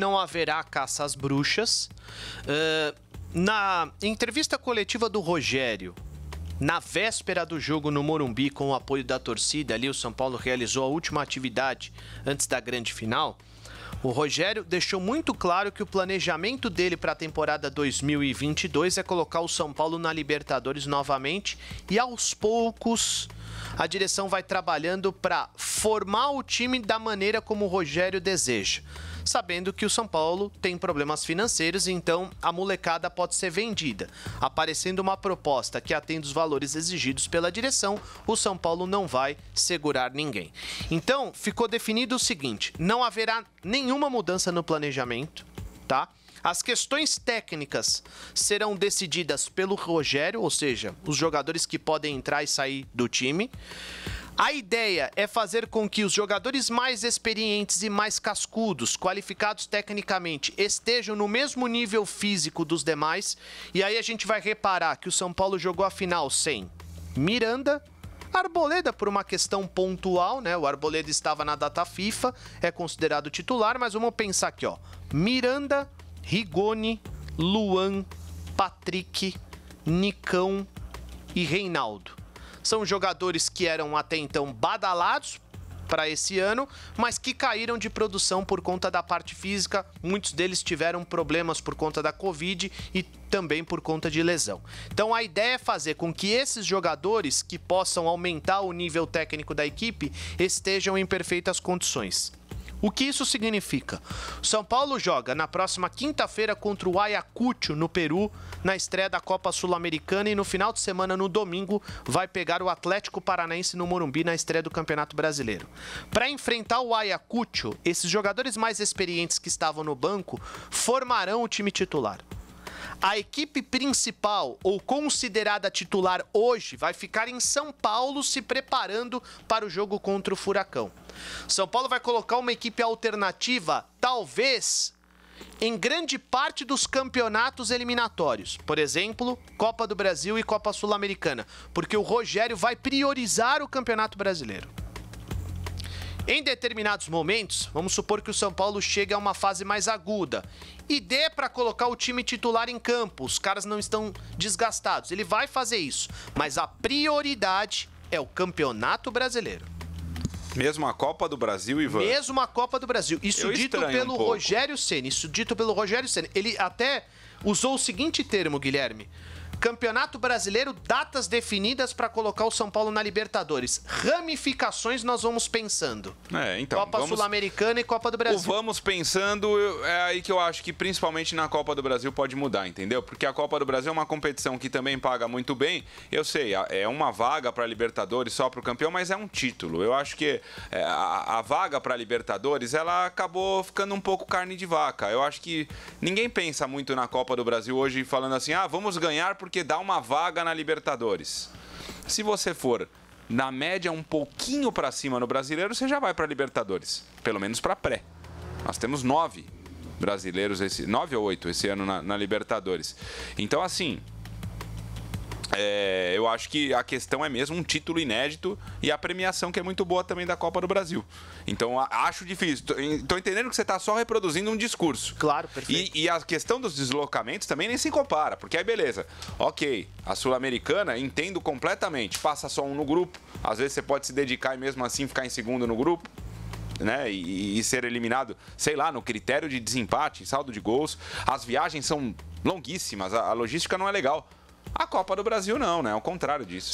não haverá caça às bruxas. Uh, na entrevista coletiva do Rogério, na véspera do jogo no Morumbi, com o apoio da torcida, ali o São Paulo realizou a última atividade antes da grande final. O Rogério deixou muito claro que o planejamento dele para a temporada 2022 é colocar o São Paulo na Libertadores novamente e aos poucos a direção vai trabalhando para formar o time da maneira como o Rogério deseja. Sabendo que o São Paulo tem problemas financeiros, então a molecada pode ser vendida. Aparecendo uma proposta que atenda os valores exigidos pela direção, o São Paulo não vai segurar ninguém. Então ficou definido o seguinte: não haverá nenhuma mudança no planejamento, tá? As questões técnicas serão decididas pelo Rogério, ou seja, os jogadores que podem entrar e sair do time. A ideia é fazer com que os jogadores mais experientes e mais cascudos, qualificados tecnicamente, estejam no mesmo nível físico dos demais. E aí a gente vai reparar que o São Paulo jogou a final sem Miranda, Arboleda por uma questão pontual, né? O Arboleda estava na data FIFA, é considerado titular, mas vamos pensar aqui, ó. Miranda, Rigoni, Luan, Patrick, Nicão e Reinaldo. São jogadores que eram até então badalados para esse ano, mas que caíram de produção por conta da parte física. Muitos deles tiveram problemas por conta da Covid e também por conta de lesão. Então a ideia é fazer com que esses jogadores que possam aumentar o nível técnico da equipe estejam em perfeitas condições. O que isso significa? São Paulo joga na próxima quinta-feira contra o Ayacucho, no Peru, na estreia da Copa Sul-Americana e no final de semana, no domingo, vai pegar o Atlético Paranaense no Morumbi na estreia do Campeonato Brasileiro. Para enfrentar o Ayacucho, esses jogadores mais experientes que estavam no banco formarão o time titular. A equipe principal, ou considerada titular hoje, vai ficar em São Paulo se preparando para o jogo contra o Furacão. São Paulo vai colocar uma equipe alternativa, talvez em grande parte dos campeonatos eliminatórios, por exemplo, Copa do Brasil e Copa Sul-Americana, porque o Rogério vai priorizar o Campeonato Brasileiro. Em determinados momentos, vamos supor que o São Paulo chegue a uma fase mais aguda e dê para colocar o time titular em campo. Os caras não estão desgastados. Ele vai fazer isso, mas a prioridade é o Campeonato Brasileiro. Mesmo a Copa do Brasil, Ivan? Mesmo a Copa do Brasil. Isso Eu dito pelo um Rogério Senna. Isso dito pelo Rogério Senna. Ele até usou o seguinte termo, Guilherme. Campeonato Brasileiro, datas definidas para colocar o São Paulo na Libertadores. Ramificações nós vamos pensando. É, então, Copa vamos... Sul-Americana e Copa do Brasil. O vamos pensando é aí que eu acho que principalmente na Copa do Brasil pode mudar, entendeu? Porque a Copa do Brasil é uma competição que também paga muito bem. Eu sei, é uma vaga para Libertadores só para o campeão, mas é um título. Eu acho que é, a, a vaga para Libertadores ela acabou ficando um pouco carne de vaca. Eu acho que ninguém pensa muito na Copa do Brasil hoje falando assim, ah, vamos ganhar porque porque dá uma vaga na Libertadores. Se você for na média um pouquinho para cima no brasileiro, você já vai para Libertadores, pelo menos para pré. Nós temos nove brasileiros, esse, nove ou oito esse ano na, na Libertadores. Então, assim, é, eu acho que a questão é mesmo um título inédito e a premiação que é muito boa também da Copa do Brasil. Então acho difícil. Estou entendendo que você está só reproduzindo um discurso. Claro, perfeito. E, e, a questão dos deslocamentos também nem se compara, porque aí beleza. Ok, a Sul-Americana entendo completamente. Passa só um no grupo. Às vezes você pode se dedicar e mesmo assim ficar em segundo no grupo. Né, e, e ser eliminado, sei lá, no critério de desempate, saldo de gols. As viagens são longuíssimas, a, a logística não é legal. A Copa do Brasil não, né? Ao contrário disso.